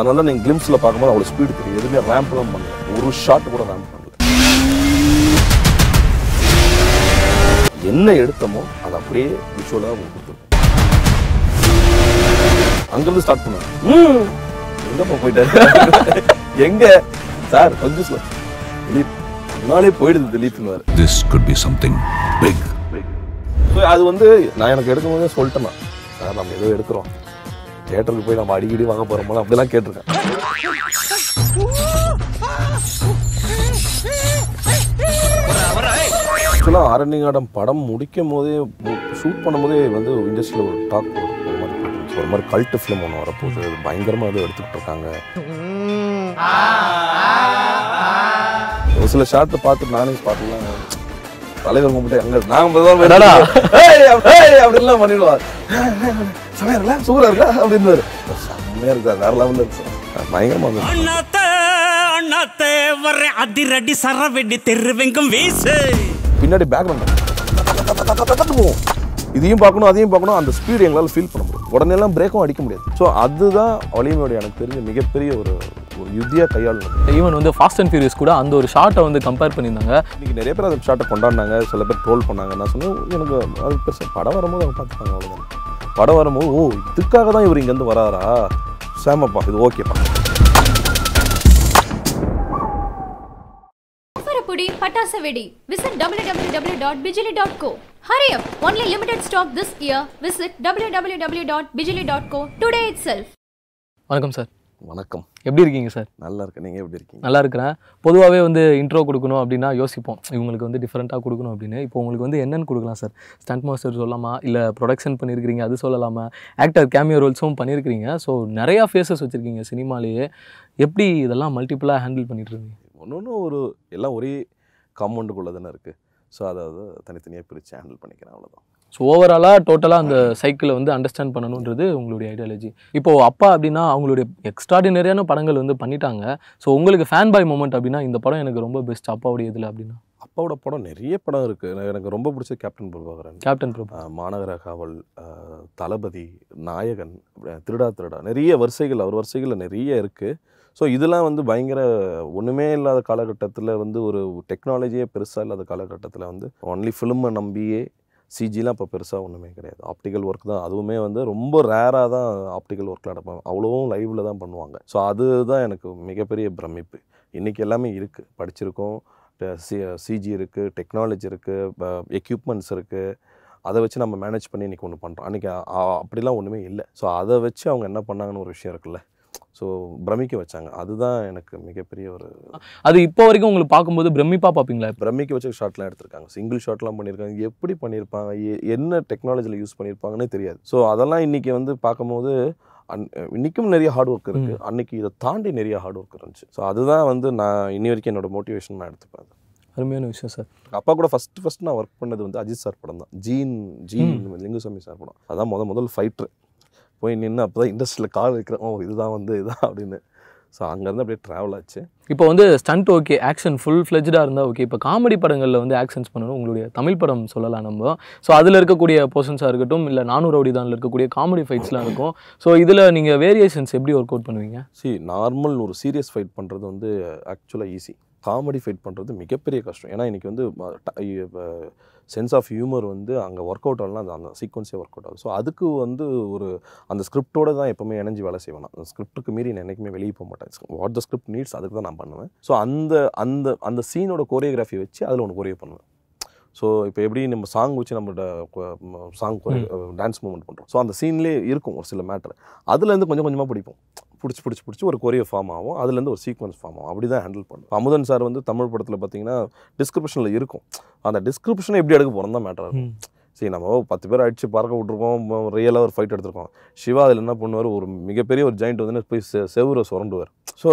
அதனால நீங்கள் கிளிம்ஸ்ல பார்க்கும்போது அவ்வளோ ஸ்பீடு தெரியும் எதுவுமே ரேம்ப்லாம் பண்ணல ஒரு ஷாட் கூட ரேம்ப் பண்ணல என்ன எடுத்தமோ அதை அப்படியே விஷுவலா உங்களுக்கு கொடுத்துருக்கோம் அங்கேருந்து ஸ்டார்ட் பண்ணுவேன் எங்க போயிட்டாரு எங்க சார் கொஞ்சம் சார் திலீப் முன்னாலே போயிடுது திலீப்னு this could be something big அது வந்து நான் எனக்கு எடுக்கும்போது சொல்லிட்டேன் சார் நம்ம எதுவும் எடுக்கிறோம் தேட்டருக்கு போய் நம்ம அடிக்கடி வாங்க மாதிரி அப்படிலாம் கேட்டிருக்கேன் ஆக்சுவலாக படம் முடிக்கும் போதே ஷூட் பண்ணும்போதே வந்து இண்டஸ்ட்ரியில் ஒரு டாக் ஒரு மாதிரி கல்ட்டு ஃபிலிம் ஒன்று வரப்போகுது அது பயங்கரமாக அது எடுத்துக்கிட்டு இருக்காங்க ஒரு சில ஷார்ட்டை பார்த்துட்டு நானே பார்த்துலாம் தலைவர் கும்பிட்டு அங்கே நாங்கள் அப்படிலாம் செமையா சூப்பரா இருக்கல அப்படின்னு செம்மையா இருக்கா வேற லெவலில் பயங்கரமா பின்னாடி பேக்ரவுண்ட் இதையும் பார்க்கணும் அதையும் பார்க்கணும் அந்த எங்களால் ஃபீல் பண்ண முடியும் அடிக்க முடியாது ஸோ அதுதான் மிகப்பெரிய ஒரு வந்து ஃபாஸ்ட் அண்ட் கூட அந்த ஒரு வந்து கம்பேர் பண்ணியிருந்தாங்க இன்றைக்கி நிறைய பேர் அந்த கொண்டாடினாங்க சில பேர் ட்ரோல் பண்ணாங்க நான் எனக்கு பெருசாக படம் வரும்போது படம் வரும்போது ஓ இதுக்காக தான் இவர் இங்கேருந்து வராரா சேமப்பா இது ஓகேப்பா பொடி பட்டாசு வெடி visit W W W dot Bijili dot go hurry up only limited stock this year visit W W W dot Bijili dot go today itself வணக்கம் சார் வணக்கம் எப்படி இருக்கீங்க சார் நல்லா இருக்கேன் நீங்கள் எப்படி இருக்கீங்க நல்லா இருக்கிறேன் பொதுவாகவே வந்து இன்ட்ரோ கொடுக்கணும் அப்படின்னா யோசிப்போம் இவங்களுக்கு வந்து டிஃப்ரெண்ட்டாக கொடுக்கணும் அப்படின்னு இப்போ உங்களுக்கு வந்து என்னென்னு கொடுக்கலாம் சார் ஸ்டண்ட் மாஸ்டர் சொல்லலாமா இல்லை ப்ரொடக்ஷன் பண்ணியிருக்கிறீங்க அது சொல்லலாமா ஆக்டர் கேமியோ ரோல்ஸும் பண்ணியிருக்கிறீங்க ஸோ நிறையா ஃபேஸஸ் வச்சுருக்கீங்க சினிமாலேயே எப்படி இதெல்லாம் மல்டிப்புளாக ஹேண்டில் பண்ணிட்டு இருக்கீங்க ஒன்று ஒரு எல்லாம் ஒரே காம்பவுண்டுக்குள்ளே தானே இருக்குது ஸோ அதாவது தனித்தனியாக பிரித்து ஹேண்டில் பண்ணிக்கிறேன் அவ்வளோதான் ஸோ ஓவராலாக டோட்டலாக அந்த சைக்கிளை வந்து அண்டர்ஸ்டாண்ட் பண்ணணுன்றது உங்களுடைய ஐடியாலஜி இப்போது அப்பா அப்படின்னா அவங்களுடைய எக்ஸ்ட்ராடினரியான படங்கள் வந்து பண்ணிட்டாங்க ஸோ உங்களுக்கு ஃபேன் பாய் மூமெண்ட் அப்படின்னா இந்த படம் எனக்கு ரொம்ப பெஸ்ட் அப்பாவுடைய இதில் அப்படின்னா அப்பாவோட படம் நிறைய படம் இருக்குது எனக்கு ரொம்ப பிடிச்சது கேப்டன் பிரபாகரன் கேப்டன் பிரபா மாநகர காவல் தளபதி நாயகன் திருடா திருடா நிறைய வரிசைகள் அவர் வரிசைகளில் நிறைய இருக்குது ஸோ இதெல்லாம் வந்து பயங்கர ஒன்றுமே இல்லாத காலகட்டத்தில் வந்து ஒரு டெக்னாலஜியே பெருசாக இல்லாத காலகட்டத்தில் வந்து ஒன்லி ஃபிலிமை நம்பியே சிஜிலாம் இப்போ பெருசாக ஒன்றுமே கிடையாது ஆப்டிக்கல் ஒர்க் தான் அதுவுமே வந்து ரொம்ப ரேராக தான் ஆப்டிக்கல் ஒர்க்கில் நடப்பாங்க அவ்வளோவும் லைவில் தான் பண்ணுவாங்க ஸோ அதுதான் எனக்கு மிகப்பெரிய பிரமிப்பு இன்றைக்கி எல்லாமே இருக்குது படிச்சிருக்கோம் சி சிஜி இருக்குது டெக்னாலஜி இருக்குது எக்யூப்மெண்ட்ஸ் இருக்குது அதை வச்சு நம்ம மேனேஜ் பண்ணி இன்றைக்கி ஒன்று பண்ணுறோம் அன்றைக்கி அப்படிலாம் ஒன்றுமே இல்லை ஸோ அதை வச்சு அவங்க என்ன பண்ணாங்கன்னு ஒரு விஷயம் இருக்குல்ல ஸோ பிரமிக்க வச்சாங்க அதுதான் எனக்கு மிகப்பெரிய ஒரு அது இப்போ வரைக்கும் உங்களுக்கு பார்க்கும்போது பிரமிப்பா பார்ப்பீங்களா பிரமிக்க வச்ச ஷாட்லாம் எடுத்திருக்காங்க சிங்கிள் ஷாட்லாம் பண்ணியிருக்காங்க எப்படி பண்ணியிருப்பாங்க என்ன டெக்னாலஜியில் யூஸ் பண்ணியிருப்பாங்கன்னே தெரியாது ஸோ அதெல்லாம் இன்றைக்கி வந்து பார்க்கும்போது அன் இன்றைக்கும் நிறைய ஹார்ட் ஒர்க் இருக்குது அன்றைக்கி இதை தாண்டி நிறைய ஹார்ட் ஒர்க் இருந்துச்சு ஸோ அதுதான் வந்து நான் இன்னி வரைக்கும் என்னோடய மோட்டிவேஷன் நான் எடுத்துப்பேன் அருமையான விஷயம் சார் அப்பா கூட ஃபஸ்ட்டு ஃபஸ்ட் நான் ஒர்க் பண்ணது வந்து அஜித் சார் படம் தான் ஜீன் ஜீன் லிங்குசாமி சார் படம் அதான் முத முதல் ஃபைட்ரு போய் நின்று அப்போ தான் இண்டஸ்ட்ரியில் கால் இருக்கிறோம் ஓ இதுதான் வந்து இதுதான் அப்படின்னு ஸோ அங்கேருந்து அப்படியே ட்ராவல் ஆச்சு இப்போ வந்து ஸ்டண்ட் ஓகே ஆக்ஷன் ஃபுல் ஃப்ளெஜ்டாக இருந்தால் ஓகே இப்போ காமெடி படங்களில் வந்து ஆக்ஷன்ஸ் பண்ணணும் உங்களுடைய தமிழ் படம் சொல்லலாம் நம்ம ஸோ அதில் இருக்கக்கூடிய போர்ஷன்ஸாக இருக்கட்டும் இல்லை நானூறு அடிதானில் இருக்கக்கூடிய காமெடி ஃபைட்ஸ்லாம் இருக்கும் ஸோ இதில் நீங்கள் வேரியேஷன்ஸ் எப்படி ஒர்க் அவுட் பண்ணுவீங்க சி நார்மல் ஒரு சீரியஸ் ஃபைட் பண்ணுறது வந்து ஆக்சுவலாக ஈஸி காமெடி ஃபைட் பண்ணுறது மிகப்பெரிய கஷ்டம் ஏன்னா இன்றைக்கி வந்து சென்ஸ் ஆஃப் ஹியூமர் வந்து அங்கே ஒர்க் அவுட் ஆகலாம் அந்த சீக்வன்ஸே ஒர்க் அவுட் ஆகும் ஸோ அதுக்கு வந்து ஒரு அந்த ஸ்கிரிப்டோடு தான் எப்போவுமே இணைஞ்சு வேலை செய்வேன் அந்த ஸ்கிரிப்டுக்கு மீறி நான் என்றைக்குமே வெளியே போக மாட்டேன் வாட் த ஸ்கிரிப்ட் நீட்ஸ் அதுக்கு தான் நான் பண்ணுவேன் ஸோ அந்த அந்த அந்த சீனோட கோரியோகிராஃபி வச்சு அதில் ஒன்று கோரியோ பண்ணுவேன் ஸோ இப்போ எப்படி நம்ம சாங் வச்சு நம்மளோட சாங் டான்ஸ் மூவ்மெண்ட் பண்ணுறோம் ஸோ அந்த சீன்லேயே இருக்கும் ஒரு சில மேட்ரு அதுலேருந்து கொஞ்சம் கொஞ்சமாக பிடிப்போம் பிடிச்சி பிடிச்சி பிடிச்சி ஒரு கொரியர் ஃபார்ம் ஆகும் அதுலேருந்து ஒரு சீக்வன்ஸ் ஃபார்ம் ஆகும் அப்படி தான் ஹேண்டில் பண்ணும் அமுதன் சார் வந்து தமிழ் படத்தில் பார்த்தீங்கன்னா டிஸ்கிரிப்ஷனில் இருக்கும் அந்த டிஸ்கிரிப்ஷனை எப்படி எடுக்க போகிறோம் தான் மேட்டர் இருக்கும் சரி நம்ம பத்து பேர் அடித்து பறக்க விட்ருக்கோம் ரியலாக ஒரு ஃபைட் எடுத்திருக்கோம் சிவா அதில் என்ன பண்ணுவார் ஒரு மிகப்பெரிய ஒரு ஜாயிண்ட் வந்து போய் செவ்வரை சுரண்டுவார் ஸோ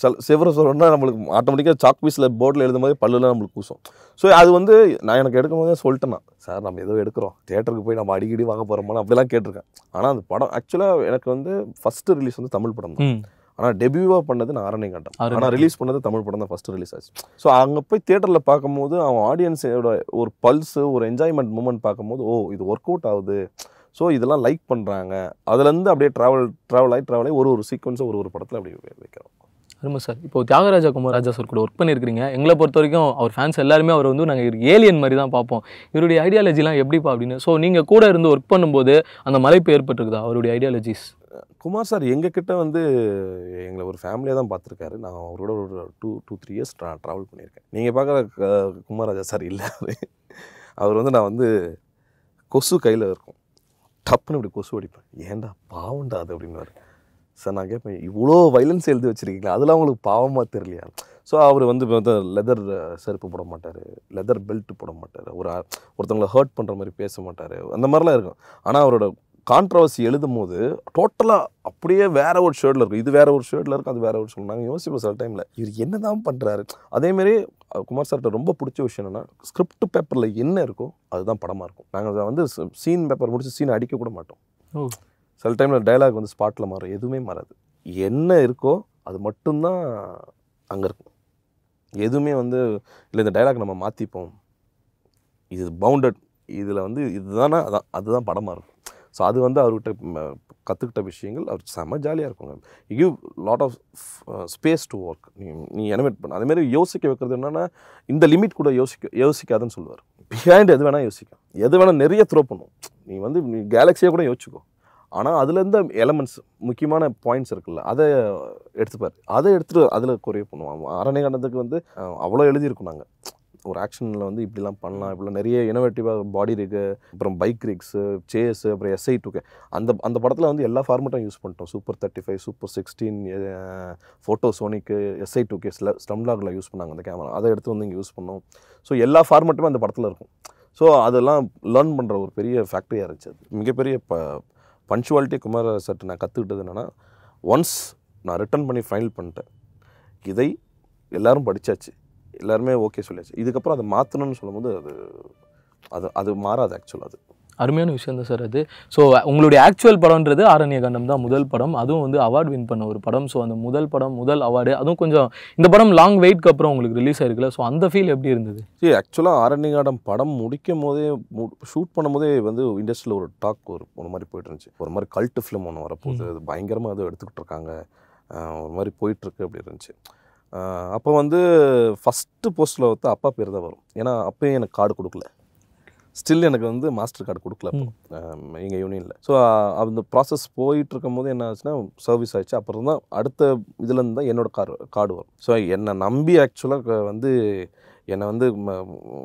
சில சிவர சொல்கிறோம்னா நம்மளுக்கு ஆட்டோமேட்டிக்காக சாக் பீஸில் போர்டில் எழுதும் போது பல்லுலாம் நம்மளுக்கு பூசும் ஸோ அது வந்து நான் எனக்கு எடுக்கும் போது சொல்லிட்டேன் நான் சார் நம்ம ஏதோ எடுக்கிறோம் தேட்டருக்கு போய் நம்ம அடிக்கடி வாங்க போகிறோமோ அப்படிலாம் கேட்டிருக்கேன் ஆனால் அந்த படம் ஆக்சுவலாக எனக்கு வந்து ஃபஸ்ட்டு ரிலீஸ் வந்து தமிழ் படம் தான் ஆனால் டெபியூவாக பண்ணது நான் ஆரணி கண்டம் ஆனால் ரிலீஸ் பண்ணது தமிழ் படம் தான் ஃபஸ்ட்டு ரிலீஸ் ஆச்சு ஸோ அங்கே போய் தேட்டரில் பார்க்கும்போது அவன் ஆடியன்ஸோட ஒரு பல்ஸு ஒரு என்ஜாய்மெண்ட் மூமெண்ட் பார்க்கும்போது ஓ இது ஒர்க் அவுட் ஆகுது ஸோ இதெல்லாம் லைக் பண்ணுறாங்க அதுலேருந்து அப்படியே ட்ராவல் ட்ராவல் ஆகி ட்ராவல் ஆகி ஒரு ஒரு சீக்வன்ஸை ஒரு ஒரு படத்தில் அப்படியே வைக்கிறோம் ஆமாம் சார் இப்போ தியாகராஜா குமராஜா சார் கூட ஒர்க் பண்ணியிருக்கிறீங்க எங்களை பொறுத்த வரைக்கும் அவர் ஃபேன்ஸ் எல்லாருமே அவர் வந்து நாங்கள் ஏலியன் மாதிரி தான் பார்ப்போம் இவருடைய ஐடியாலஜிலாம் எப்படிப்பா அப்படின்னு ஸோ நீங்கள் கூட இருந்து ஒர்க் பண்ணும்போது அந்த மலைப்பு ஏற்பட்டிருக்குதா அவருடைய ஐடியாலஜிஸ் குமார் சார் எங்ககிட்ட வந்து எங்களை ஒரு ஃபேமிலியாக தான் பார்த்துருக்காரு நான் அவரோட ஒரு டூ டூ த்ரீ இயர்ஸ் நான் ட்ராவல் பண்ணியிருக்கேன் நீங்கள் பார்க்குற குமாராஜா சார் இல்லை அவர் வந்து நான் வந்து கொசு கையில் இருக்கும் டப்புன்னு இப்படி கொசு அடிப்பேன் ஏண்டா பாவண்டா அது அப்படின்னு சார் நான் கேட்பேன் இவ்வளோ வைலன்ஸ் எழுதி வச்சுருக்கீங்களா அதெல்லாம் அவங்களுக்கு பாவமாக தெரியலையா ஸோ அவர் வந்து லெதர் செருப்பு போட மாட்டார் லெதர் பெல்ட் போட மாட்டார் ஒரு ஒருத்தவங்களை ஹர்ட் பண்ணுற மாதிரி பேச மாட்டார் அந்த மாதிரிலாம் இருக்கும் ஆனால் அவரோட கான்ட்ரவர்சி எழுதும் போது டோட்டலாக அப்படியே வேற ஒரு ஷேர்டில் இருக்கும் இது வேற ஒரு ஷேர்டில் இருக்கும் அது வேற ஒரு ஷேர்ட் நாங்கள் யோசிப்போம் சில டைமில் இவர் என்ன தான் பண்ணுறாரு அதேமாரி குமார் சார்கிட்ட ரொம்ப பிடிச்ச விஷயம் என்னென்னா ஸ்கிரிப்ட் பேப்பரில் என்ன இருக்கோ அதுதான் படமாக இருக்கும் நாங்கள் வந்து சீன் பேப்பர் முடிச்சு சீன் அடிக்க கூட மாட்டோம் சில டைமில் டைலாக் வந்து ஸ்பாட்டில் மாறும் எதுவுமே மாறாது என்ன இருக்கோ அது மட்டும்தான் அங்கே இருக்கும் எதுவுமே வந்து இல்லை இந்த டைலாக் நம்ம மாற்றிப்போம் இது பவுண்டட் இதில் வந்து இதுதானா அதான் அதுதான் படமாக இருக்கும் ஸோ அது வந்து அவர்கிட்ட கற்றுக்கிட்ட விஷயங்கள் அவர் செம ஜாலியாக இருக்குங்க give lot of space to work நீ நீ எனிமேட் பண்ண அதேமாரி யோசிக்க வைக்கிறது என்னென்னா இந்த லிமிட் கூட யோசிக்க யோசிக்காதுன்னு சொல்லுவார் பிஹாண்ட் எது வேணால் யோசிக்கும் எது வேணால் நிறைய த்ரோ பண்ணும் நீ வந்து நீ கேலக்ஸியை கூட யோசிச்சுக்கோ ஆனால் அதுலேருந்து எலமெண்ட்ஸ் முக்கியமான பாயிண்ட்ஸ் இருக்குல்ல அதை எடுத்துப்பார் அதை எடுத்துகிட்டு அதில் குறைய பண்ணுவான் அரணை கண்டத்துக்கு வந்து அவ்வளோ எழுதியிருக்கோம் நாங்கள் ஒரு ஆக்ஷனில் வந்து இப்படிலாம் பண்ணலாம் இப்படிலாம் நிறைய இனோவேட்டிவாக பாடி ரிக்கு அப்புறம் பைக் ரிக்ஸு சேஸு அப்புறம் எஸ்ஐ டூக்கு அந்த அந்த படத்தில் வந்து எல்லா ஃபார்மேட்டும் யூஸ் பண்ணிட்டோம் super thirty five super sixteen photo சோனிக்கு எஸ்ஐ டூ கேஸில் ஸ்டம்லாகில் யூஸ் பண்ணாங்க அந்த கேமரா அதை எடுத்து வந்து இங்கே யூஸ் பண்ணோம் ஸோ எல்லா ஃபார்மேட்டுமே அந்த படத்தில் இருக்கும் ஸோ அதெல்லாம் லேர்ன் பண்ணுற ஒரு பெரிய ஃபேக்ட்ரியாக இருந்துச்சு அது மிகப்பெரிய இப்போ பன்ச்சுவாலிட்டி குமார சர்ட்டு நான் கற்றுக்கிட்டது என்னென்னா ஒன்ஸ் நான் ரிட்டர்ன் பண்ணி ஃபைனல் பண்ணிட்டேன் இதை எல்லோரும் படித்தாச்சு எல்லாருமே ஓகே சொல்லியாச்சு இதுக்கப்புறம் அதை மாற்றணும்னு சொல்லும்போது அது அது அது மாறாது ஆக்சுவலாக அது அருமையான விஷயம் தான் சார் அது ஸோ உங்களுடைய ஆக்சுவல் படம்ன்றது ஆரண்ய கண்டம் தான் முதல் படம் அதுவும் வந்து அவார்டு வின் பண்ண ஒரு படம் ஸோ அந்த முதல் படம் முதல் அவார்டு அதுவும் கொஞ்சம் இந்த படம் லாங் வெயிட்க்கு அப்புறம் உங்களுக்கு ரிலீஸ் ஆயிருக்குல்ல ஸோ அந்த ஃபீல் எப்படி இருந்தது சரி ஆக்சுவலாக ஆரண்ய கண்டம் படம் முடிக்கும் போதே ஷூட் பண்ணும் போதே வந்து இண்டஸ்ட்ரியில் ஒரு டாக் ஒரு ஒரு மாதிரி போயிட்டு இருந்துச்சு ஒரு மாதிரி கல்ட்டு ஃபிலிம் ஒன்று வரப்போகுது அது பயங்கரமாக அதை எடுத்துக்கிட்டு இருக்காங்க ஒரு மாதிரி போயிட்டுருக்கு அப்படி இருந்துச்சு அப்போ வந்து ஃபஸ்ட்டு போஸ்ட்டில் வந்து அப்பா பேர் தான் வரும் ஏன்னா அப்போயே எனக்கு கார்டு கொடுக்கல ஸ்டில் எனக்கு வந்து மாஸ்டர் கார்டு கொடுக்கல எங்கள் யூனியனில் ஸோ அந்த ப்ராசஸ் போயிட்டு இருக்கும் போது என்ன ஆச்சுன்னா சர்வீஸ் ஆயிடுச்சு அப்புறம் தான் அடுத்த இதுலேருந்து தான் என்னோடய கார் கார்டு வரும் ஸோ என்னை நம்பி ஆக்சுவலாக வந்து என்னை வந்து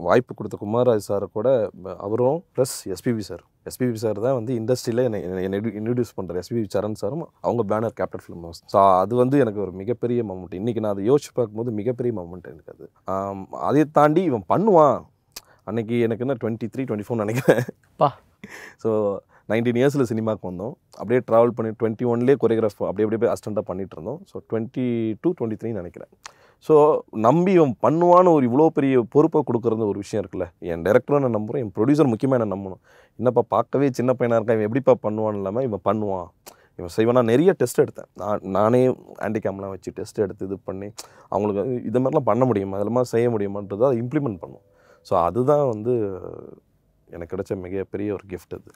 வாய்ப்பு கொடுத்த குமாரராஜ் சார் கூட அவரும் plus SPB sir SPB sir தான் வந்து இண்டஸ்ட்ரியில் என்னை என்னை இன்ட்ரடியூஸ் பண்ணுற எஸ்பிபி சரண் சாரும் அவங்க banner Capital Film House so அது வந்து எனக்கு ஒரு மிகப்பெரிய மொமெண்ட் இன்றைக்கி நான் அதை யோசிச்சு பார்க்கும்போது மிகப்பெரிய மொமெண்ட் எனக்கு அது அதை தாண்டி இவன் பண்ணுவான் அன்றைக்கி எனக்கு என்ன டுவெண்ட்டி த்ரீ டுவெண்ட்டி ஃபோர் நினைக்கிறேன் பா ஸோ நைன்டீன் இயர்ஸில் சினிமாவுக்கு வந்தோம் அப்படியே ட்ராவல் பண்ணி டுவெண்ட்டி ஒன்லேயே கொரியோகிராஃப் அப்படியே அப்படியே அஸ்டண்ட்டாக பண்ணிகிட்டு இருந்தோம் so twenty two twenty three நினைக்கிறேன் ஸோ நம்பி இவன் பண்ணுவான்னு ஒரு இவ்வளோ பெரிய பொறுப்பை கொடுக்குறது ஒரு விஷயம் இருக்குல்ல என் டேரக்டரும் நான் நம்புகிறேன் என் ப்ரொடியூசர் முக்கியமாக என்ன நம்பணும் என்னப்பா பார்க்கவே சின்ன பையனாக இருக்கான் இவன் எப்படிப்பா பண்ணுவான்னு இல்லாமல் இவன் பண்ணுவான் இவன் செய்வன் நான் நிறைய டெஸ்ட் எடுத்தேன் நான் நானே ஹேண்டிகேம்லாம் வச்சு டெஸ்ட் எடுத்து இது பண்ணி அவங்களுக்கு இது மாதிரிலாம் பண்ண முடியுமா அதெல்லாம் செய்ய முடியுமான்றதை அதை இம்ப்ளிமெண்ட் பண்ணுவோம் ஸோ அதுதான் வந்து எனக்கு கிடைச்ச மிகப்பெரிய ஒரு கிஃப்ட் அது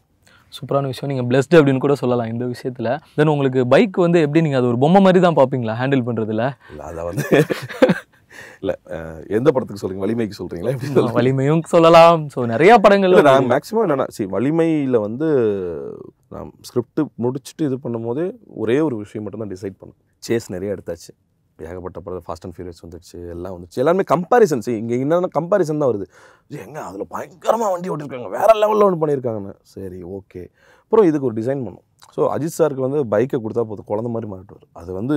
சூப்பரான விஷயம் நீங்கள் பிளஸ்டு அப்படின்னு கூட சொல்லலாம் இந்த விஷயத்தில் தென் உங்களுக்கு பைக் வந்து எப்படி நீங்கள் அது ஒரு பொம்மை மாதிரி தான் பார்ப்பீங்களா ஹேண்டில் பண்ணுறதுல இல்லை அதை வந்து இல்லை எந்த படத்துக்கு சொல்கிறீங்க வலிமைக்கு சொல்கிறீங்களா எப்படி சொல்லலாம் வலிமையும் சொல்லலாம் ஸோ நிறையா படங்கள் நான் மேக்ஸிமம் என்னென்னா சரி வலிமையில் வந்து நான் ஸ்கிரிப்ட் முடிச்சுட்டு இது பண்ணும் ஒரே ஒரு விஷயம் மட்டும் தான் டிசைட் பண்ணேன் சேஸ் நிறைய எடுத்தாச்சு ஏகப்பட்ட படம் ஃபாஸ்ட் அண்ட் ஃபியூரியஸ் வந்துடுச்சு எல்லாம் வந்துச்சு எல்லாமே கம்பாரிசன்ஸ் இங்கே என்னென்ன கம்பாரிசன் தான் வருது எங்கே அதில் பயங்கரமாக வண்டி ஓட்டிருக்காங்க வேறு லெவலில் ஒன்று பண்ணியிருக்காங்கன்னு சரி ஓகே அப்புறம் இதுக்கு ஒரு டிசைன் பண்ணும் ஸோ அஜித் சாருக்கு வந்து பைக்கை கொடுத்தா போதும் குழந்த மாதிரி மாறிட்டு அது வந்து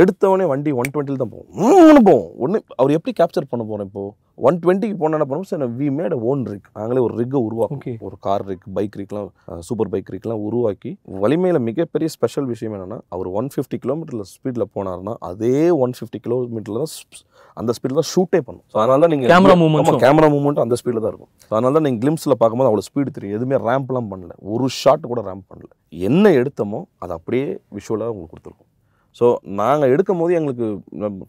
எடுத்தவொடனே வண்டி ஒன் டுவெண்ட்டியில் தான் போகும் ஒன்று போகும் ஒன்று அவர் எப்படி கேப்சர் பண்ண போகிறோம் இப்போது ஒன் டுவெண்ட்டிக்கு போனால் என்ன பண்ணுவோம் sir we made own rig நாங்களே ஒரு ரிக்கை உருவாக்கி ஒரு கார் ரிக் பைக் ரிக்லாம் சூப்பர் பைக் ரிக்லாம் உருவாக்கி வலிமையில் மிகப்பெரிய ஸ்பெஷல் விஷயம் என்னென்னா அவர் ஒன் ஃபிஃப்டி கிலோமீட்டரில் ஸ்பீடில் போனார்னா அதே ஒன் ஃபிஃப்டி கிலோமீட்டரில் தான் அந்த ஸ்பீடில் தான் ஷூட்டே பண்ணும் ஸோ அதனால தான் நீங்கள் கேமரா மூவ்மெண்ட் கேமரா மூவ்மெண்ட் அந்த ஸ்பீடில் தான் இருக்கும் ஸோ அதனால தான் நீங்கள் கிளிம்ஸில் பார்க்கும்போது அவ்வளோ ஸ்பீடு தெரியும் எதுவுமே ரேம்ப்லாம் பண்ணல ஒரு ஷாட் கூட ரேம்ப் பண்ணல என்ன எடுத்தமோ அதை அப்படியே விஷுவலாக உங்களுக்கு கொடுத்துருக்கோம் ஸோ நாங்கள் எடுக்கும் போது எங்களுக்கு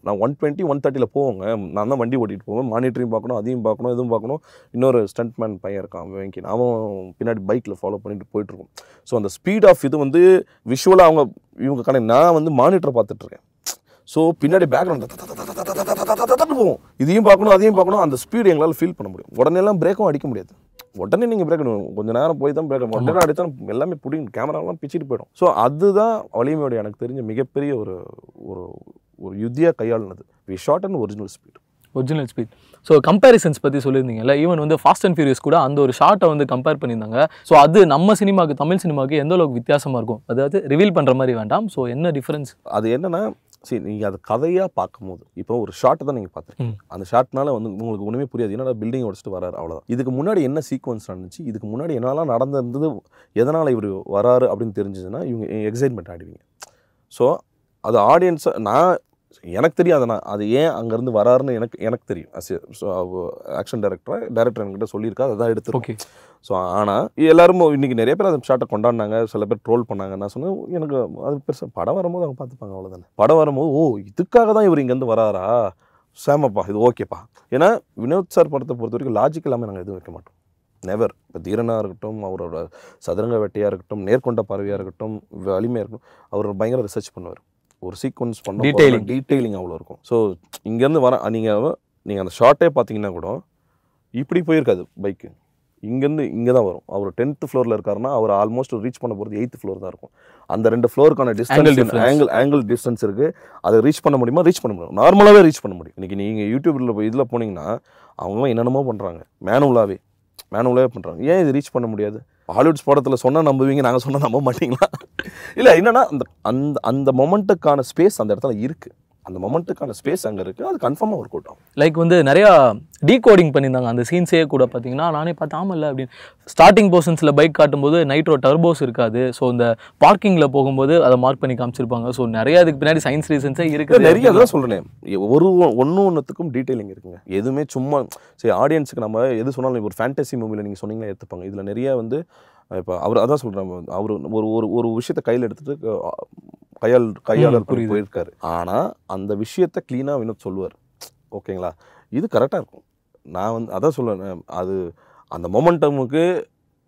நான் ஒன் டுவெண்ட்டி ஒன் தேர்ட்டியில் போவோங்க நான் தான் வண்டி ஓட்டிகிட்டு போவேன் மானிட்டரையும் பார்க்கணும் அதையும் பார்க்கணும் இதுவும் பார்க்கணும் இன்னொரு ஸ்டண்ட் மேன் பையன் இருக்கான் வாங்கி அவன் பின்னாடி பைக்கில் ஃபாலோ பண்ணிட்டு போயிட்டுருக்கோம் ஸோ அந்த ஸ்பீட் ஆஃப் இது வந்து விஷுவலாக அவங்க இவங்க கணக்கு நான் வந்து மானிட்டர் பார்த்துட்ருக்கேன் ஸோ பின்னாடி பேக்ரவுண்ட் போவோம் இதையும் பார்க்கணும் அதையும் பார்க்கணும் அந்த ஸ்பீடு எங்களால் ஃபீல் பண்ண முடியும் உடனேலாம் பிரேக்கும் அடிக்க முடியாது உடனே நீங்கள் பிரேக் கொஞ்ச நேரம் போய் தான் பிரேக் உடனே அடித்தாலும் எல்லாமே பிடிக்கும் கேமராலாம் பிச்சுட்டு போயிடும் ஸோ அதுதான் வலிமையோட எனக்கு தெரிஞ்ச மிகப்பெரிய ஒரு ஒரு ஒரு யுத்தியாக கையாளுனது we shot and original speed original speed so comparisons பற்றி சொல்லியிருந்தீங்கல்ல ஈவன் வந்து ஃபாஸ்ட் அண்ட் ஃபியூரியஸ் கூட அந்த ஒரு ஷார்ட்டை வந்து கம்பேர் பண்ணியிருந்தாங்க ஸோ அது நம்ம சினிமாவுக்கு தமிழ் சினிமாவுக்கு எந்த அளவுக்கு வித்தியாசமாக இருக்கும் அதாவது ரிவீல் பண்ணுற மாதிரி வேண்டாம் ஸோ என்ன டிஃப்ரென்ஸ் அது என்னென்னா சரி நீங்கள் அதை கதையாக பார்க்கும்போது இப்போ ஒரு ஷார்ட்டை தான் நீங்கள் பார்த்துருக்கீங்க அந்த ஷார்ட்னால வந்து உங்களுக்கு ஒன்றுமே புரியாது என்னடா பில்டிங் உடச்சிட்டு வராரு அவ்வளோதான் இதுக்கு முன்னாடி என்ன சீக்வன்ஸ் நடந்துச்சு இதுக்கு முன்னாடி என்னெல்லாம் நடந்திருந்தது எதனால் இவர் வராரு அப்படின்னு தெரிஞ்சதுன்னா இவங்க எக்ஸைட்மெண்ட் ஆகிடுவீங்க ஸோ அது ஆடியன்ஸை நான் எனக்கு தெரியும் அதை நான் அது ஏன் அங்கேருந்து வராருன்னு எனக்கு எனக்கு தெரியும் அஸ் ஆக்ஷன் டேரக்டராக டேரக்டர் என்கிட்ட சொல்லியிருக்கா அதை தான் ஓகே ஸோ ஆனால் எல்லாரும் இன்றைக்கி நிறைய பேர் அந்த ஷார்ட்டை கொண்டாடினாங்க சில பேர் ட்ரோல் பண்ணாங்க நான் சொன்னேன் எனக்கு அது பெருசாக படம் வரும்போது அவங்க பார்த்துப்பாங்க அவ்வளோதானே படம் வரும்போது ஓ இதுக்காக தான் இவர் இங்கேருந்து வராரா சேமப்பா இது ஓகேப்பா ஏன்னா வினோத் சார் படத்தை பொறுத்த வரைக்கும் லாஜிக் இல்லாமல் நாங்கள் எதுவும் வைக்க மாட்டோம் நெவர் இப்போ தீரனாக இருக்கட்டும் அவரோட சதுரங்க வேட்டையாக இருக்கட்டும் நேர்கொண்ட பறவையாக இருக்கட்டும் வலிமையாக இருக்கட்டும் அவர் பயங்கர ரிசர்ச் பண்ணுவார் ஒரு சீக்வன்ஸ் பண்ண டீட்டெயிலிங் டீட்டெயிலிங் அவ்வளோ இருக்கும் ஸோ இங்கேருந்து வர நீங்கள் நீங்கள் அந்த ஷார்ட்டே பார்த்தீங்கன்னா கூட இப்படி போயிருக்காது பைக்கு இங்கேருந்து இங்கே தான் வரும் அவர் டென்த்து ஃப்ளோரில் இருக்காருன்னா அவர் ஆல்மோஸ்ட் ரீச் பண்ண போகிறது எயித்து ஃப்ளோர் தான் இருக்கும் அந்த ரெண்டு ஃப்ளோருக்கான டிஸ்டன்ஸ் ஆங்கிள் ஆங்கிள் டிஸ்டன்ஸ் இருக்குது அதை ரீச் பண்ண முடியுமா ரீச் பண்ண முடியும் நார்மலாகவே ரீச் பண்ண முடியும் இன்றைக்கி நீங்கள் யூடியூப்பில் இதில் போனீங்கன்னா அவங்க என்னென்னமோ பண்ணுறாங்க மேனுவலாகவே மேனுவலாகவே பண்ணுறாங்க ஏன் இது ரீச் பண்ண முடியாது ஹாலிவுட்ஸ் படத்தில் சொன்னால் நம்புவீங்க நாங்கள் சொன்னால் நம்ப மாட்டிங்களா இல்லை என்னென்னா அந்த அந்த அந்த மொமெண்ட்டுக்கான ஸ்பேஸ் அந்த இடத்துல இருக்குது அந்த மொமெண்ட்டுக்கான ஸ்பேஸ் அங்கே இருக்குது அது கன்ஃபார்மாக ஒர்க் அவுட் ஆகும் லைக் வந்து நிறையா டீகோடிங் பண்ணியிருந்தாங்க அந்த சீன்ஸே கூட பார்த்தீங்கன்னா நானே பார்த்தாமல்ல அப்படின்னு ஸ்டார்டிங் போர்ஷன்ஸில் பைக் காட்டும்போது நைட்ரோ டர்போஸ் இருக்காது ஸோ அந்த பார்க்கிங்கில் போகும்போது அதை மார்க் பண்ணி காமிச்சிருப்பாங்க ஸோ நிறையா அதுக்கு பின்னாடி சயின்ஸ் ரீசன்ஸே இருக்குது நிறைய தான் சொல்கிறேன் ஒரு ஒன்று ஒன்றுத்துக்கும் டீட்டெயிலிங் இருக்குங்க எதுவுமே சும்மா சரி ஆடியன்ஸுக்கு நம்ம எது சொன்னாலும் ஒரு ஃபேண்டசி மூவியில் நீங்கள் சொன்னீங்கன்னா ஏற்றுப்பாங்க இதில் நிறைய வந்து இப்போ அவர் அதான் சொல்கிறாங்க அவர் ஒரு ஒரு ஒரு விஷயத்தை கையில் எடுத்துகிட்டு கையால் கையாளர் புரிய போயிருக்காரு ஆனால் அந்த விஷயத்த க்ளீனாக வினோத் சொல்லுவார் ஓகேங்களா இது கரெக்டாக இருக்கும் நான் வந்து அதான் சொல்லுவேன் அது அந்த மொமெண்டமுக்கு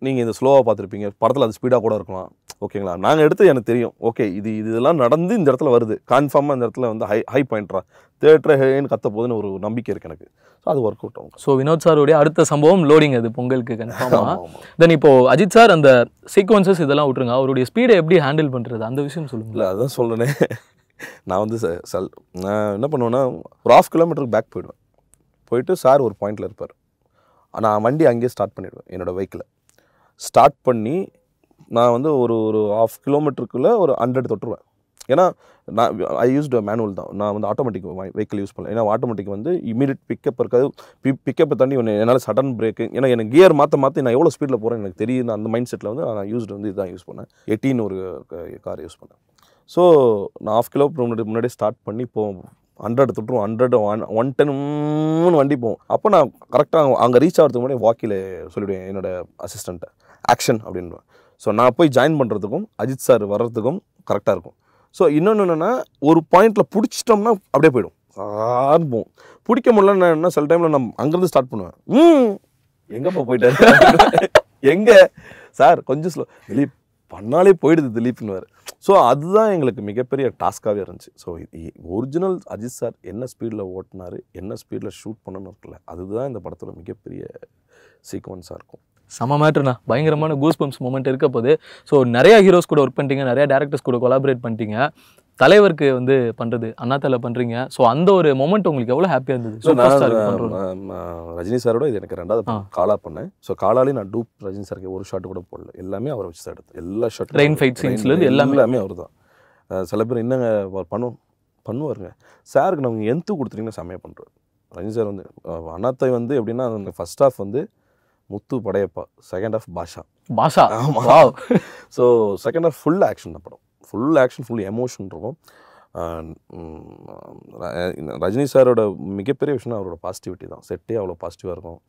நீங்கள் இந்த ஸ்லோவாக பார்த்துருப்பீங்க படத்தில் அது ஸ்பீடாக கூட இருக்கலாம் ஓகேங்களா நாங்கள் எடுத்து எனக்கு தெரியும் ஓகே இது இதெல்லாம் நடந்து இந்த இடத்துல வருது கன்ஃபார்மாக இந்த இடத்துல வந்து ஹை ஹை பாயிண்ட்ரா தேட்டர் ஹேன்னு கத்த போதுன்னு ஒரு நம்பிக்கை இருக்குது எனக்கு ஸோ அது ஒர்க் அவுட் ஆகும் ஸோ வினோத் சாருடைய அடுத்த சம்பவம் லோடிங் அது பொங்கலுக்கு கன்ஃபார்மாக தென் இப்போ அஜித் சார் அந்த சீக்வன்சஸ் இதெல்லாம் விட்ருங்க அவருடைய ஸ்பீடை எப்படி ஹேண்டில் பண்ணுறது அந்த விஷயம் சொல்லுங்க இல்லை அதான் சொல்லணே நான் வந்து சல் நான் என்ன பண்ணுவேன்னா ஒரு ஆஃப் கிலோமீட்டருக்கு பேக் போயிடுவேன் போயிட்டு சார் ஒரு பாயிண்டில் இருப்பார் நான் வண்டி அங்கேயே ஸ்டார்ட் பண்ணிவிடுவேன் என்னோடய வெஹிக்கிளை ஸ்டார்ட் பண்ணி நான் வந்து ஒரு ஒரு ஆஃப் கிலோமீட்டருக்குள்ளே ஒரு ஹண்ட்ரட் தொட்டுருவேன் ஏன்னா நான் ஐ யூஸ்ட் மேனுவல் தான் நான் வந்து ஆட்டோமேட்டிக் வெஹிக்கிள் யூஸ் பண்ணல ஏன்னா ஆட்டோமேட்டிக் வந்து இமீடியட் பிக்கப் இருக்காது பி பிக்கப்பை தாண்டி ஒன்று என்னால் சடன் பிரேக்கு ஏன்னா எனக்கு கியர் மாற்ற மாற்றி நான் எவ்வளோ ஸ்பீடில் போகிறேன் எனக்கு தெரியுது அந்த மைண்ட் செட்டில் வந்து நான் யூஸ்டு வந்து இதுதான் யூஸ் பண்ணேன் எயிட்டின் ஒரு கார் யூஸ் பண்ணேன் ஸோ நான் ஆஃப் கிலோமீட்டர் முன்னாடி ஸ்டார்ட் பண்ணி போவோம் ஹண்ட்ரட் தொட்டுரும் ஹண்ட்ரட் ஒன் ஒன் டென்னு வண்டி போவோம் அப்போ நான் கரெக்டாக அங்கே ரீச் ஆகிறதுக்கு முன்னாடி வாக்கில் சொல்லிவிடுவேன் என்னோடய அசிஸ்டண்ட்டை ஆக்ஷன் அப்படின்வேன் ஸோ நான் போய் ஜாயின் பண்ணுறதுக்கும் அஜித் சார் வர்றதுக்கும் கரெக்டாக இருக்கும் ஸோ இன்னொன்று என்னென்னா ஒரு பாயிண்ட்டில் பிடிச்சிட்டோம்னா அப்படியே போயிடும் ஆரம்பம் பிடிக்க நான் என்ன சில டைமில் நம்ம அங்கேருந்து ஸ்டார்ட் பண்ணுவேன் ம் எங்கேப்பா போயிட்டாரு எங்கே சார் கொஞ்சம் ஸ்லோ திலீப் பண்ணாலே போயிடுது திலீப்னுவார் ஸோ அதுதான் எங்களுக்கு மிகப்பெரிய டாஸ்க்காகவே இருந்துச்சு ஸோ ஒரிஜினல் அஜித் சார் என்ன ஸ்பீடில் ஓட்டினார் என்ன ஸ்பீடில் ஷூட் பண்ணணும்னு இருக்கல அதுதான் இந்த படத்தில் மிகப்பெரிய சீக்வன்ஸாக இருக்கும் செம மேட்ருண்ணா பயங்கரமான கூஸ் பம்ப்ஸ் மூமெண்ட் இருக்க போது ஸோ நிறையா ஹீரோஸ் கூட ஒர்க் பண்ணிட்டீங்க நிறையா டேரக்டர்ஸ் கூட கொலாபரேட் பண்ணிட்டீங்க தலைவருக்கு வந்து பண்ணுறது அண்ணாத்தால பண்ணுறீங்க ஸோ அந்த ஒரு மொமெண்ட் உங்களுக்கு எவ்வளோ ஹாப்பியாக இருந்தது ரஜினி சாரோட இது எனக்கு ரெண்டாவது காலா பண்ணேன் ஸோ காலாலே நான் டூப் ரஜினி சாருக்கு ஒரு ஷாட் கூட போடல எல்லாமே அவரை வச்சு தான் எடுத்தேன் எல்லா ஷாட் ட்ரெயின் ஃபைட் சீன்ஸ்லேருந்து எல்லாமே எல்லாமே அவர் தான் சில பேர் என்னங்க பண்ணும் பண்ணுவாருங்க சாருக்கு நம்ம எந்த கொடுத்துருங்க சமையல் பண்ணுறோம் ரஜினி சார் வந்து அண்ணாத்தை வந்து எப்படின்னா ஃபஸ்ட் ஆஃப் வந்து முத்து படையப்பா செகண்ட் ஆஃப் பாஷா பாஷா ஆமாம் so second half full action தான் படம் ஃபுல் ஆக்ஷன் ஃபுல் எமோஷன் இருக்கும் ரஜினி சாரோட மிகப்பெரிய விஷயம் அவரோட பாசிட்டிவிட்டி தான் செட்டே அவ்வளோ பாசிட்டிவாக இருக்கும்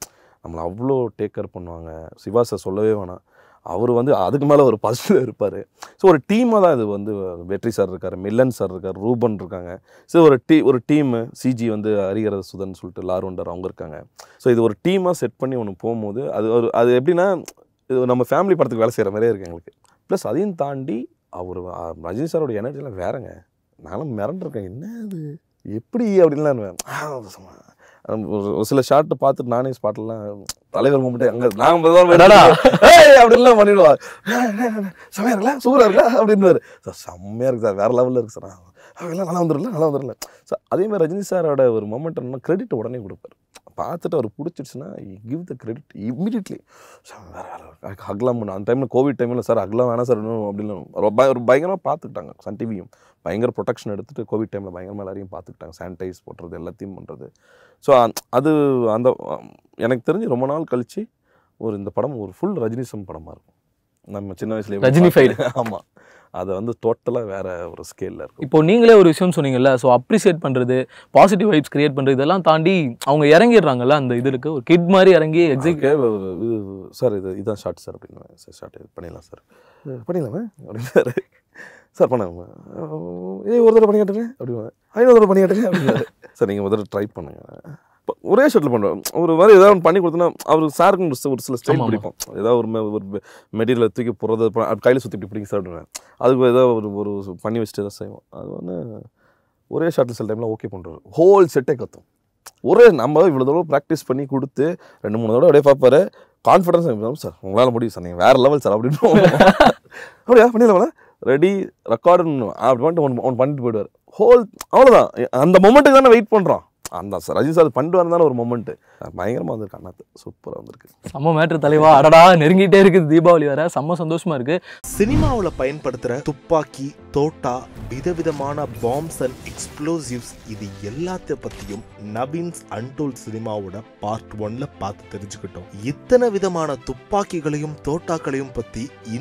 நம்மளை அவ்வளோ டேக் கேர் பண்ணுவாங்க சிவா சார் சொல்லவே வேணாம் அவர் வந்து அதுக்கு மேலே ஒரு பசில் இருப்பார் ஸோ ஒரு டீமாக தான் இது வந்து வெற்றி சார் இருக்கார் மில்லன் சார் இருக்கார் ரூபன் இருக்காங்க ஸோ ஒரு டீ ஒரு டீமு சிஜி வந்து ஹரிகர சுதன் சொல்லிட்டு லாருண்டர் அவங்க இருக்காங்க ஸோ இது ஒரு டீமாக செட் பண்ணி ஒன்று போகும்போது அது ஒரு அது எப்படின்னா இது நம்ம ஃபேமிலி படத்துக்கு வேலை செய்கிற மாதிரியே இருக்குது எங்களுக்கு ப்ளஸ் அதையும் தாண்டி அவர் ரஜினி சாரோட எனர்ஜிலாம் வேறங்க நானும் மிரண்டிருக்கேன் என்ன அது எப்படி அப்படின்லாம் ஒரு சில ஷார்ட் பார்த்துட்டு நானே ஸ்பாட்லாம் தலைவர் மட்டும் அங்கே நாங்கள் அப்படின்லாம் பண்ணிடுவார் சமையா இருக்கலாம் சூப்பராக இருக்கா அப்படின்னு சார் செம்மையாக இருக்கு சார் வேற லெவலில் இருக்கு சார் அதெல்லாம் நல்லா வந்துடல நல்லா வந்துடல ஸோ அதேமாதிரி ரஜினி சாரோட ஒரு மொமெண்ட் என்ன கிரெடிட் உடனே கொடுப்பார் பார்த்துட்டு அவர் பிடிச்சிருச்சுன்னா give the credit immediately sir அக்லாம் பண்ண அந்த டைமில் கோவிட் டைமில் சார் அக்லாம் வேணாம் சார் அப்படின்னு ஒரு பயங்கரமாக பார்த்துக்கிட்டாங்க சன் டிவியும் பயங்கர ப்ரொடெக்ஷன் எடுத்துகிட்டு கோவிட் டைமில் பயங்கரமாக எல்லாரையும் பார்த்துக்கிட்டாங்க சானிடைஸ் போடுறது எல்லாத்தையும் பண்ணுறது ஸோ அது அந்த எனக்கு தெரிஞ்சு ரொம்ப நாள் கழித்து ஒரு இந்த படம் ஒரு ஃபுல் ரஜினிசம் படமாக இருக்கும் நம்ம சின்ன வயசுலேயே ரஜினி ஃபைடு ஆமாம் அதை வந்து டோட்டலாக வேறு ஒரு ஸ்கேலில் இருக்கும் இப்போ நீங்களே ஒரு விஷயம் சொன்னீங்கல்ல ஸோ அப்ரிசியேட் பண்ணுறது பாசிட்டிவ் வைப்ஸ் க்ரியேட் பண்ணுறது இதெல்லாம் தாண்டி அவங்க இறங்கிடுறாங்கல்ல அந்த இதுக்கு ஒரு கிட் மாதிரி இறங்கி எக்ஸிக் சார் இது இதுதான் ஷார்ட் சார் அப்படின்னு சார் ஷார்ட் இது பண்ணிடலாம் சார் பண்ணிடலாமே அப்படின்னு சார் சார் பண்ணாங்க ஏ ஒரு தடவை பண்ணி காட்டுங்க ஐநூறு தடவை பண்ணி காட்டுங்க அப்படின்னு சார் நீங்கள் முதல்ல ட்ரை பண்ணுங்கள் ஒரே ஷர்ட்டில் பண்ணுவேன் ஒரு மாதிரி ஏதாவது பண்ணி கொடுத்தோன்னா அவருக்கு சாருக்கும் ஒரு சில ஸ்டைல் பிடிக்கும் ஏதாவது ஒரு ஒரு தூக்கி போகிறது கையில் சுற்றி இப்படி பிடிக்க சாப்பிடுவேன் அதுக்கு ஏதாவது ஒரு ஒரு பண்ணி வச்சுட்டு தான் செய்வோம் அது வந்து ஒரே ஷர்ட்டில் சில டைமில் ஓகே பண்ணுறாரு ஹோல் செட்டே கற்றும் ஒரே நம்ம இவ்வளோ தூரம் ப்ராக்டிஸ் பண்ணி கொடுத்து ரெண்டு மூணு தடவை அப்படியே பார்ப்பாரு கான்ஃபிடன்ஸ் சார் உங்களால் முடியும் சார் நீங்கள் வேறு லெவல் சார் அப்படின்னு அப்படியா பண்ணிடலாம் ரெடி ரெக்கார்டுன்னு அப்படி பண்ணிட்டு ஒன்று ஒன்று பண்ணிட்டு போயிடுவார் ஹோல் அவ்வளோதான் அந்த மொமெண்ட்டுக்கு தானே வெயிட் பண்ணுறோம் அந்த சார் ரஜினி சார் பண்ணிட்டு வரதான ஒரு மொமெண்ட் பயங்கரமாக வந்திருக்கு அண்ணாத்து சூப்பராக வந்திருக்கு செம்ம மேட்ரு தலைவா அடடா நெருங்கிட்டே இருக்குது தீபாவளி வேற செம்ம சந்தோஷமாக இருக்குது சினிமாவில் பயன்படுத்துகிற துப்பாக்கி தோட்டா விதவிதமான பாம்ஸ் அண்ட் எக்ஸ்ப்ளோசிவ்ஸ் இது எல்லாத்த பற்றியும் நவீன்ஸ் அன்டோல் சினிமாவோட பார்ட் ஒன்ல பார்த்து தெரிஞ்சுக்கிட்டோம் இத்தனை விதமான துப்பாக்கிகளையும் தோட்டாக்களையும் பற்றி